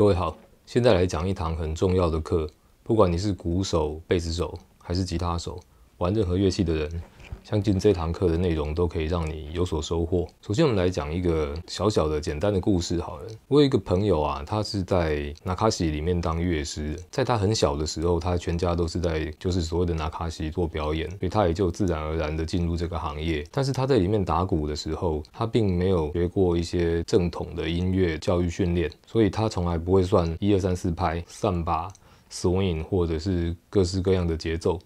各位好，现在来讲一堂很重要的课。不管你是鼓手、贝斯手，还是吉他手，玩任何乐器的人。相信这堂课的内容都可以让你有所收获。首先，我们来讲一个小小的、简单的故事。好了，我有一个朋友啊，他是在拿卡西里面当乐师。在他很小的时候，他全家都是在就是所谓的拿卡西做表演，所以他也就自然而然的进入这个行业。但是他在里面打鼓的时候，他并没有学过一些正统的音乐教育训练，所以他从来不会算一二三四拍、散八、swing 或者是各式各样的节奏。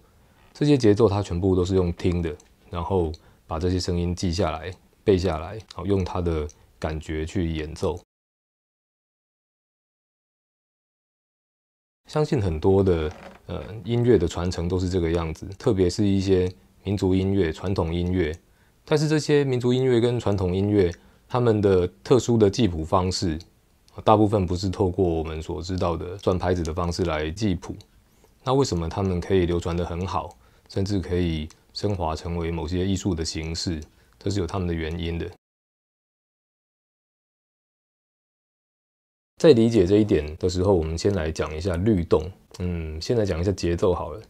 这些节奏他全部都是用听的。然后把这些声音记下来、背下来，然后用他的感觉去演奏。相信很多的呃音乐的传承都是这个样子，特别是一些民族音乐、传统音乐。但是这些民族音乐跟传统音乐，他们的特殊的记谱方式，大部分不是透过我们所知道的转牌子的方式来记谱。那为什么他们可以流传的很好，甚至可以？升华成为某些艺术的形式，这是有他们的原因的。在理解这一点的时候，我们先来讲一下律动。嗯，先来讲一下节奏好了。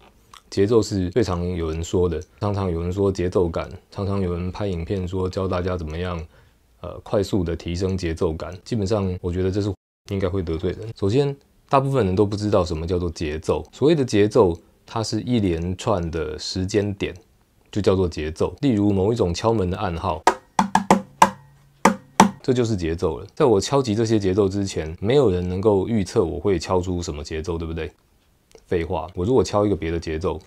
节奏是最常有人说的，常常有人说节奏感，常常有人拍影片说教大家怎么样，呃，快速的提升节奏感。基本上，我觉得这是应该会得罪人。首先，大部分人都不知道什么叫做节奏。所谓的节奏，它是一连串的时间点。就叫做节奏，例如某一种敲门的暗号，这就是节奏了。在我敲击这些节奏之前，没有人能够预测我会敲出什么节奏，对不对？废话，我如果敲一个别的节奏，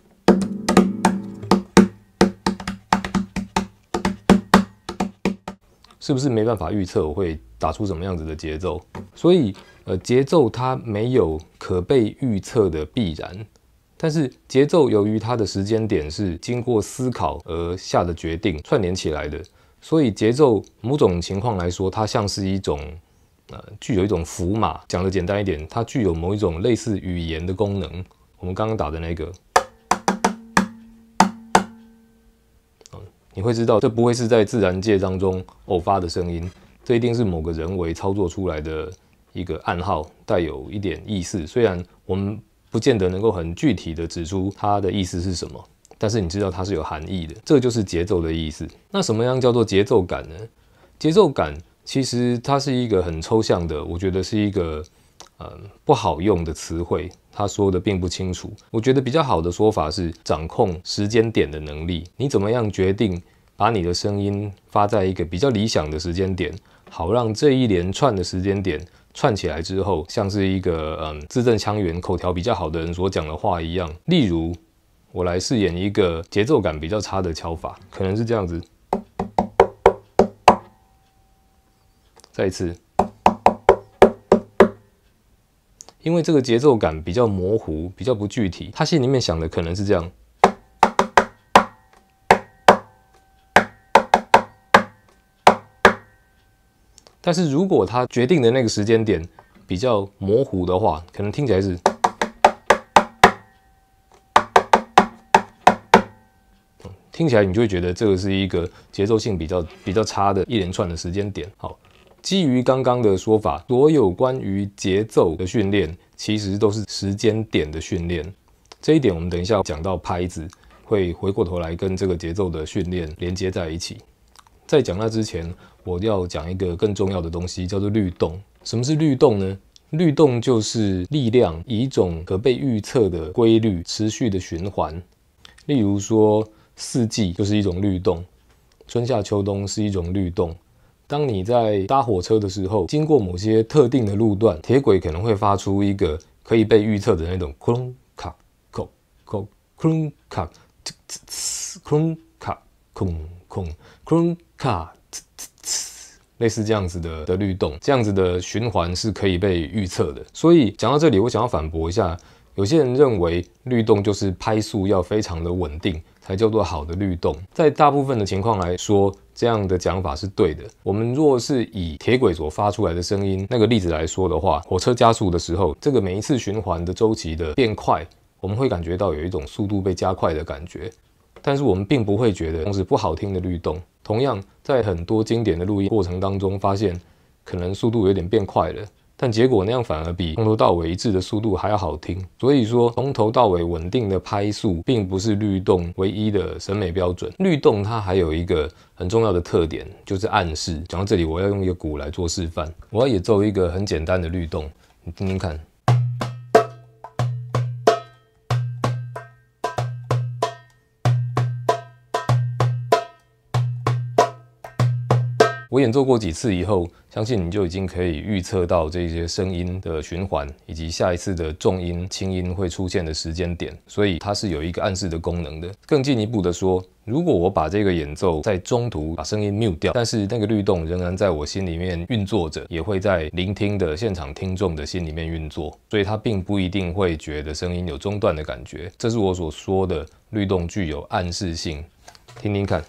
是不是没办法预测我会打出什么样子的节奏？所以，呃，节奏它没有可被预测的必然。但是节奏，由于它的时间点是经过思考而下的决定串联起来的，所以节奏某种情况来说，它像是一种呃具有一种符码。讲的简单一点，它具有某一种类似语言的功能。我们刚刚打的那个，嗯，你会知道这不会是在自然界当中偶发的声音，这一定是某个人为操作出来的一个暗号，带有一点意思。虽然我们。不见得能够很具体的指出它的意思是什么，但是你知道它是有含义的，这就是节奏的意思。那什么样叫做节奏感呢？节奏感其实它是一个很抽象的，我觉得是一个呃不好用的词汇，它说的并不清楚。我觉得比较好的说法是掌控时间点的能力。你怎么样决定把你的声音发在一个比较理想的时间点，好让这一连串的时间点。串起来之后，像是一个嗯字正腔圆、口条比较好的人所讲的话一样。例如，我来饰演一个节奏感比较差的敲法，可能是这样子。再一次，因为这个节奏感比较模糊、比较不具体，他心里面想的可能是这样。但是如果他决定的那个时间点比较模糊的话，可能听起来是，听起来你就会觉得这个是一个节奏性比较比较差的一连串的时间点。好，基于刚刚的说法，所有关于节奏的训练其实都是时间点的训练。这一点我们等一下讲到拍子，会回过头来跟这个节奏的训练连接在一起。在讲那之前，我要讲一个更重要的东西，叫做律动。什么是律动呢？律动就是力量以一种可被预测的规律持续的循环。例如说，四季就是一种律动，春夏秋冬是一种律动。当你在搭火车的时候，经过某些特定的路段，铁轨可能会发出一个可以被预测的那种“空卡、空空空卡、兹卡、空空空”。咔呲呲呲，类似这样子的的律动，这样子的循环是可以被预测的。所以讲到这里，我想要反驳一下，有些人认为律动就是拍速要非常的稳定才叫做好的律动。在大部分的情况来说，这样的讲法是对的。我们若是以铁轨所发出来的声音那个例子来说的话，火车加速的时候，这个每一次循环的周期的变快，我们会感觉到有一种速度被加快的感觉。但是我们并不会觉得同时不好听的律动。同样，在很多经典的录音过程当中，发现可能速度有点变快了，但结果那样反而比从头到尾一致的速度还要好听。所以说，从头到尾稳定的拍速并不是律动唯一的审美标准。律动它还有一个很重要的特点，就是暗示。讲到这里，我要用一个鼓来做示范，我要演奏一个很简单的律动，你听听看。我演奏过几次以后，相信你就已经可以预测到这些声音的循环，以及下一次的重音、轻音会出现的时间点。所以它是有一个暗示的功能的。更进一步的说，如果我把这个演奏在中途把声音 mute 掉，但是那个律动仍然在我心里面运作着，也会在聆听的现场听众的心里面运作。所以它并不一定会觉得声音有中断的感觉。这是我所说的律动具有暗示性。听听看。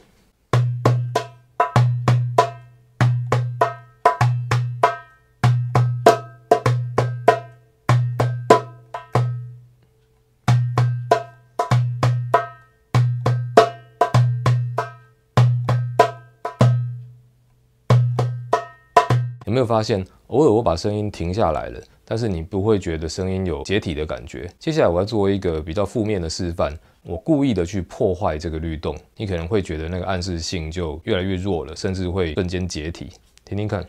有没有发现，偶尔我把声音停下来了，但是你不会觉得声音有解体的感觉？接下来我要做一个比较负面的示范，我故意的去破坏这个律动，你可能会觉得那个暗示性就越来越弱了，甚至会瞬间解体。听听看。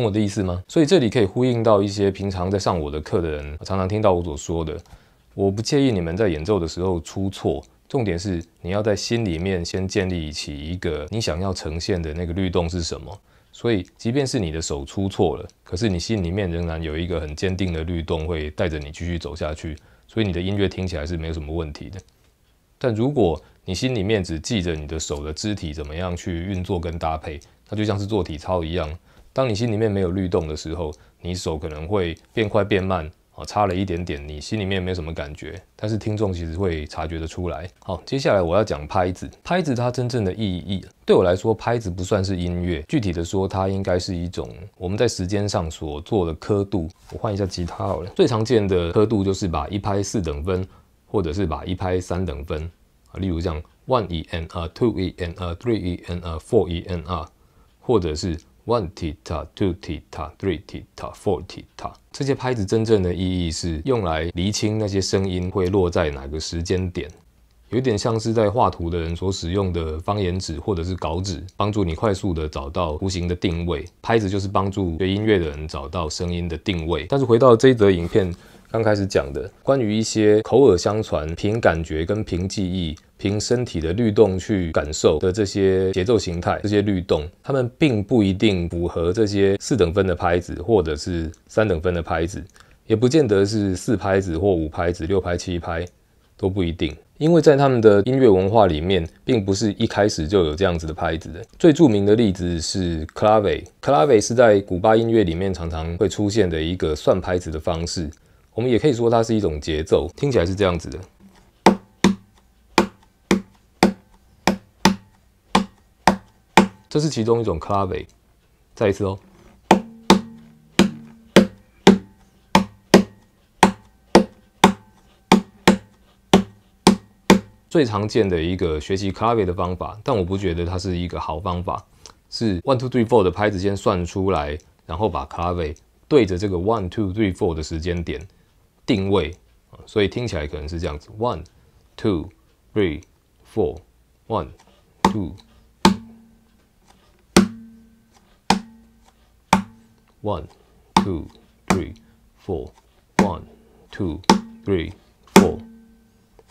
懂我的意思吗？所以这里可以呼应到一些平常在上我的课的人，常常听到我所说的。我不介意你们在演奏的时候出错，重点是你要在心里面先建立起一个你想要呈现的那个律动是什么。所以，即便是你的手出错了，可是你心里面仍然有一个很坚定的律动，会带着你继续走下去。所以你的音乐听起来是没有什么问题的。但如果你心里面只记着你的手的肢体怎么样去运作跟搭配，那就像是做体操一样。当你心里面没有律动的时候，你手可能会变快变慢啊，差了一点点，你心里面没有什么感觉，但是听众其实会察觉得出来。好，接下来我要讲拍子，拍子它真正的意义，对我来说，拍子不算是音乐，具体的说，它应该是一种我们在时间上所做的刻度。我换一下吉他好了，最常见的刻度就是把一拍四等分，或者是把一拍三等分啊，例如样 one e n r two e n r three e n r four e n r，或者是 One t 踏，Two t i t t h r e e tita f o u r tita 这些拍子真正的意义是用来厘清那些声音会落在哪个时间点，有点像是在画图的人所使用的方言纸或者是稿纸，帮助你快速的找到图形的定位。拍子就是帮助学音乐的人找到声音的定位。但是回到这一则影片。刚开始讲的关于一些口耳相传、凭感觉跟凭记忆、凭身体的律动去感受的这些节奏形态、这些律动，它们并不一定符合这些四等分的拍子，或者是三等分的拍子，也不见得是四拍子或五拍子、六拍、七拍都不一定。因为在他们的音乐文化里面，并不是一开始就有这样子的拍子的。最著名的例子是 clave，clave 是在古巴音乐里面常常会出现的一个算拍子的方式。我们也可以说它是一种节奏，听起来是这样子的。这是其中一种 clave，再一次哦。最常见的一个学习 clave 的方法，但我不觉得它是一个好方法，是 one two three four 的拍子先算出来，然后把 clave 对着这个 one two three four 的时间点。定位啊，所以听起来可能是这样子：one, two, three, four; one, two; one, two, three, four; one, two, three, four。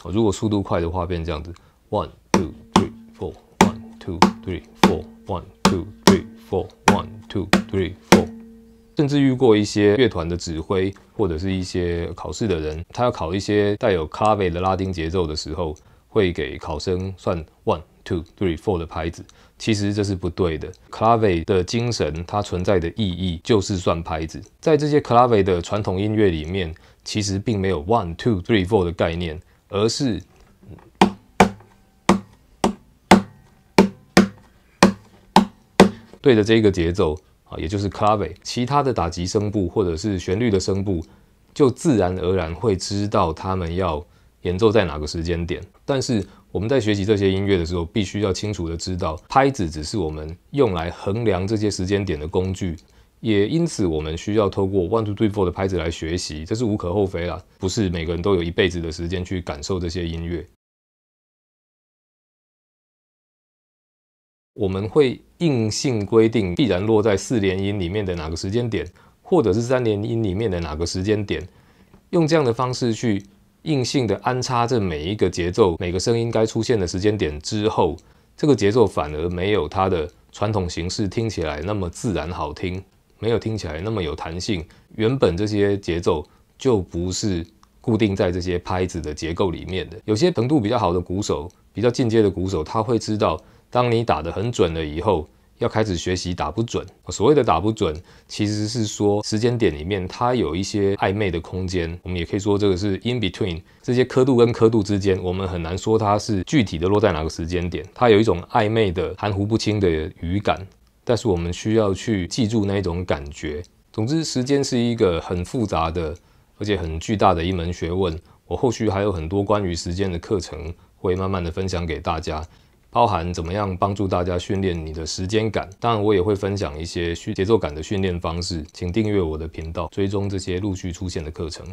如果速度快的话，变这样子：one, two, three, four; one, two, three, four; one, two, three, four; one, two, three, four。甚至遇过一些乐团的指挥，或者是一些考试的人，他要考一些带有 clave 的拉丁节奏的时候，会给考生算 one two three four 的拍子。其实这是不对的。clave 的精神，它存在的意义就是算拍子。在这些 clave 的传统音乐里面，其实并没有 one two three four 的概念，而是对着这个节奏。啊，也就是 clave，其他的打击声部或者是旋律的声部，就自然而然会知道他们要演奏在哪个时间点。但是我们在学习这些音乐的时候，必须要清楚的知道，拍子只是我们用来衡量这些时间点的工具。也因此，我们需要透过 one two three four 的拍子来学习，这是无可厚非啦。不是每个人都有一辈子的时间去感受这些音乐。我们会硬性规定必然落在四连音里面的哪个时间点，或者是三连音里面的哪个时间点，用这样的方式去硬性的安插这每一个节奏、每个声音该出现的时间点之后，这个节奏反而没有它的传统形式听起来那么自然好听，没有听起来那么有弹性。原本这些节奏就不是固定在这些拍子的结构里面的。有些程度比较好的鼓手、比较进阶的鼓手，他会知道。当你打得很准了以后，要开始学习打不准。所谓的打不准，其实是说时间点里面它有一些暧昧的空间。我们也可以说这个是 in between 这些刻度跟刻度之间，我们很难说它是具体的落在哪个时间点，它有一种暧昧的、含糊不清的语感。但是我们需要去记住那一种感觉。总之，时间是一个很复杂的，而且很巨大的一门学问。我后续还有很多关于时间的课程，会慢慢的分享给大家。包含怎么样帮助大家训练你的时间感，当然我也会分享一些训节奏感的训练方式，请订阅我的频道，追踪这些陆续出现的课程。